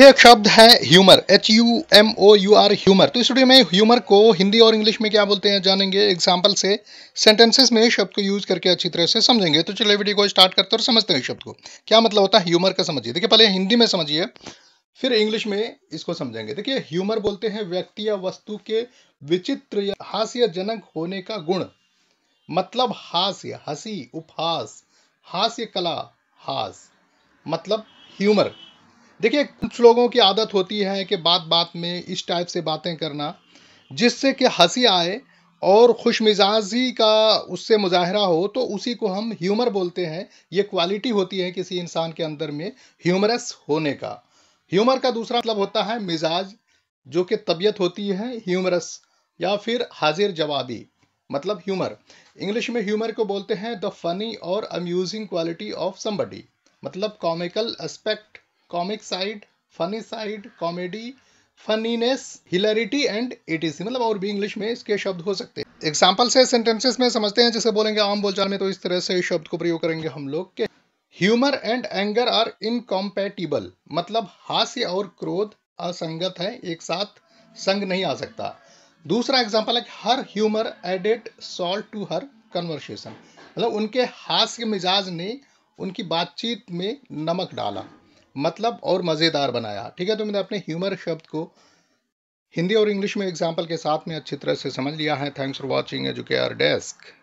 ये एक शब्द है humour H U M O U R humour तो इस वीडियो में ह्यूमर को हिंदी और इंग्लिश में क्या बोलते हैं जानेंगे एग्जाम्पल से सेंटेंसेस में शब्द को यूज करके अच्छी तरह से समझेंगे तो चलिए वीडियो को स्टार्ट करते और समझते हैं शब्द को क्या मतलब होता है ह्यूमर का समझिए देखिए पहले हिंदी में समझिए फिर इंग्लिश में इसको समझेंगे देखिए ह्यूमर बोलते हैं व्यक्ति या वस्तु के विचित्र या हास्यजनक होने का गुण मतलब हास्य हसी उपहास हास्य कला हास मतलब ह्यूमर देखिए कुछ लोगों की आदत होती है कि बात बात में इस टाइप से बातें करना जिससे कि हंसी आए और खुश मिजाजी का उससे मुजाहरा हो तो उसी को हम ह्यूमर बोलते हैं ये क्वालिटी होती है किसी इंसान के अंदर में ह्यूमरस होने का ह्यूमर का दूसरा मतलब होता है मिजाज जो कि तबीयत होती है ह्यूमरस या फिर हाजिर जवाबी मतलब ह्यूमर इंग्लिश में ह्यूमर को बोलते हैं द फनी और अम्यूजिंग क्वालिटी ऑफ समबडी मतलब comical aspect comic side funny side comedy funniness hilarity and ETC मतलब और भी इंग्लिश में इसके शब्द हो सकते हैं एग्जाम्पल से सेंटेंसेस में समझते हैं जैसे बोलेंगे आम बोलचाल में तो इस तरह से इस शब्द को प्रयोग करेंगे हम लोग के humour and anger are incompatible मतलब हास्य और क्रोध असंगत है एक साथ संग नहीं आ सकता दूसरा एग्जाम्पल है her humour added salt to her conversation मतलब उनके हास्य मिजाज ने उनकी बातचीत में नमक डाला मतलब और मज़ेदार बनाया ठीक है तो मैंने अपने ह्यूमर शब्द को हिंदी और इंग्लिश में एग्जाम्पल के साथ में अच्छी तरह से समझ लिया है thanks for watching Educare desk